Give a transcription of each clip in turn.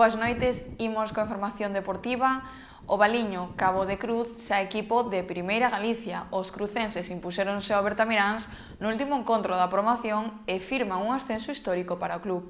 Boas noites, imos coa información deportiva. O Baliño Cabo de Cruz xa equipo de Primeira Galicia. Os crucenses impuxeronse ao Bertamiráns no último encontro da promoción e firman un ascenso histórico para o club.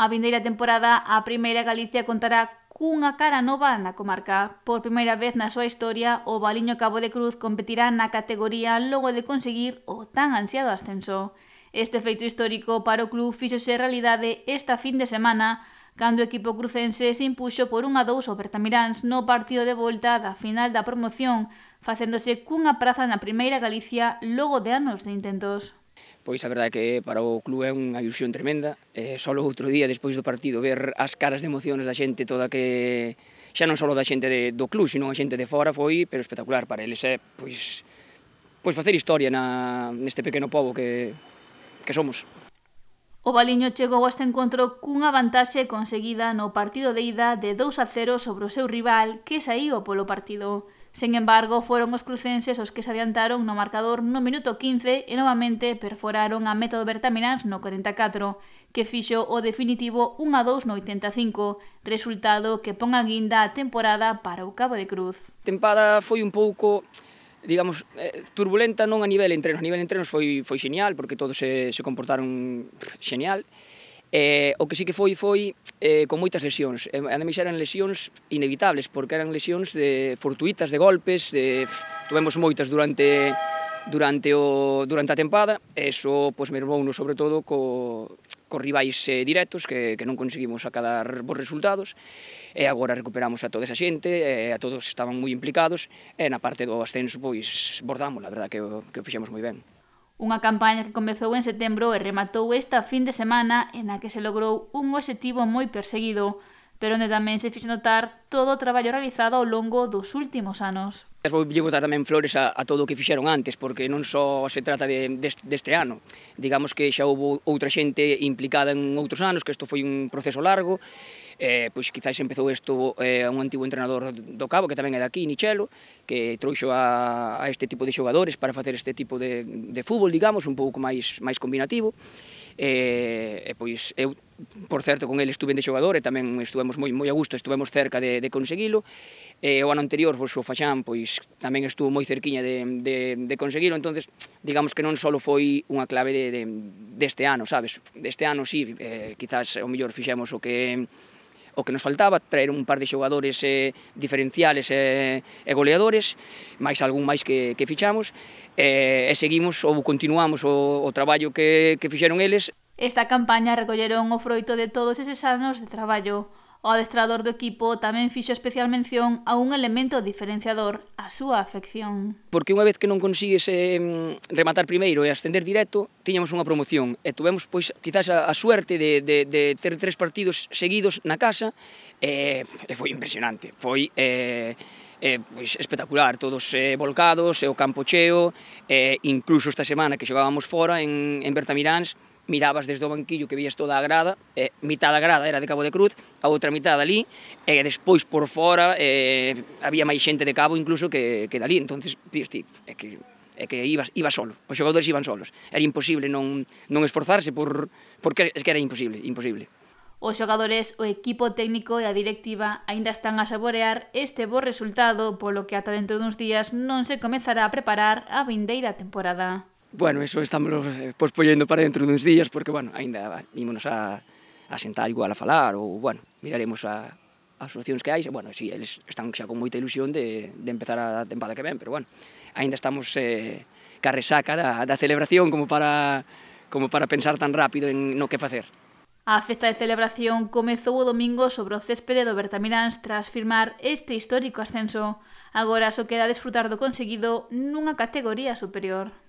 A vindeira temporada, a Primeira Galicia contará cunha cara nova na comarca. Por primeira vez na súa historia, o Baliño Cabo de Cruz competirá na categoría logo de conseguir o tan ansiado ascenso. Este feito histórico para o club fíxose realidade esta fin de semana cando o equipo crucense se impuxo por unha dous o Bertamiráns no partido de volta da final da promoción, facéndose cunha praza na Primeira Galicia logo de anos de intentos. Pois a verdade é que para o club é unha ilusión tremenda. Eh, só outro día, despois do partido, ver as caras de emociones da xente toda que xa non só da xente de, do club, sino a xente de fora foi, pero espectacular para eles é, pois, pois facer historia na, neste pequeno pobo que, que somos. O Baliño chegou a este encontro cunha vantaxe conseguida no partido de ida de 2 a 0 sobre o seu rival que saíu polo partido. Sen embargo, foron os crucenses os que se adiantaron no marcador no minuto 15 e novamente perforaron a meta do Bertamiráns no 44, que fixo o definitivo 1 a 2 no 85, resultado que pon a guinda a temporada para o Cabo de Cruz. Tempada foi un pouco digamos, eh, turbulenta non a nivel entrenos. A nivel entrenos foi, foi genial, porque todos se, se comportaron genial. Eh, o que sí que foi foi eh, con moitas lesións. Eh, ademais eran lesións inevitables, porque eran lesións de fortuitas, de golpes, de, tuvemos moitas durante durante o durante a tempada, eso pois no sobre todo co cos rivais eh, directos que, que non conseguimos sacar bons resultados e agora recuperamos a toda esa xente, e a todos estaban moi implicados e na parte do ascenso pois bordamos, a verdad que, o, que o fixemos moi ben. Unha campaña que comezou en setembro e rematou esta fin de semana en a que se logrou un obxectivo moi perseguido, pero onde tamén se fixe notar todo o traballo realizado ao longo dos últimos anos. Vou lle botar tamén flores a, a todo o que fixeron antes, porque non só se trata de, deste, deste ano. Digamos que xa houve outra xente implicada en outros anos, que isto foi un proceso largo, eh, pois quizás empezou isto eh, un antigo entrenador do Cabo, que tamén é daqui, Nichelo, que trouxo a, a este tipo de xogadores para facer este tipo de, de fútbol, digamos, un pouco máis, máis combinativo e, e pois eu por certo, con ele estuve de xogador e tamén estuvemos moi moi a gusto, estuvemos cerca de, de conseguilo. E o ano anterior, pois, o Faxán, pois, tamén estuvo moi cerquiña de, de, de conseguilo, entonces digamos que non só foi unha clave de, de, deste ano, sabes? Deste ano, sí, eh, quizás o mellor fixemos o que o que nos faltaba, traer un par de xogadores eh, diferenciales e, eh, e goleadores, máis algún máis que, que fichamos, eh, e seguimos ou continuamos o, o traballo que, que fixeron eles. Esta campaña recolleron o froito de todos eses anos de traballo. O adestrador do equipo tamén fixo especial mención a un elemento diferenciador, a súa afección. Porque unha vez que non consigues eh, rematar primeiro e ascender directo, tiñamos unha promoción e tivemos pois quizás a, a suerte de, de, de ter tres partidos seguidos na casa e, e foi impresionante. Foi eh, eh, pois, espectacular, todos eh, volcados, e o campo cheo, eh, incluso esta semana que xogábamos fora en, en Bertamiráns, mirabas desde o banquillo que vías toda a grada, eh, mitad da grada era de Cabo de Cruz, a outra mitad ali, e despois por fora eh, había máis xente de Cabo incluso que, que dali, entonces tíos, ti, é que é que ibas, iba solo, os xogadores iban solos. Era imposible non, non esforzarse por, porque é que era imposible, imposible. Os xogadores, o equipo técnico e a directiva aínda están a saborear este bo resultado, polo que ata dentro duns días non se comezará a preparar a vindeira temporada. Bueno, eso estamos eh, pospoñendo para dentro duns días porque, bueno, ainda ímonos a, a sentar igual a falar ou, bueno, miraremos a, as solucións que hai. Bueno, si, sí, eles están xa con moita ilusión de, de empezar a tempada que ven, pero, bueno, ainda estamos eh, carresaca da, da celebración como para como para pensar tan rápido en no que facer. A festa de celebración comezou o domingo sobre o céspede do Bertamiráns tras firmar este histórico ascenso. Agora só queda desfrutar do conseguido nunha categoría superior.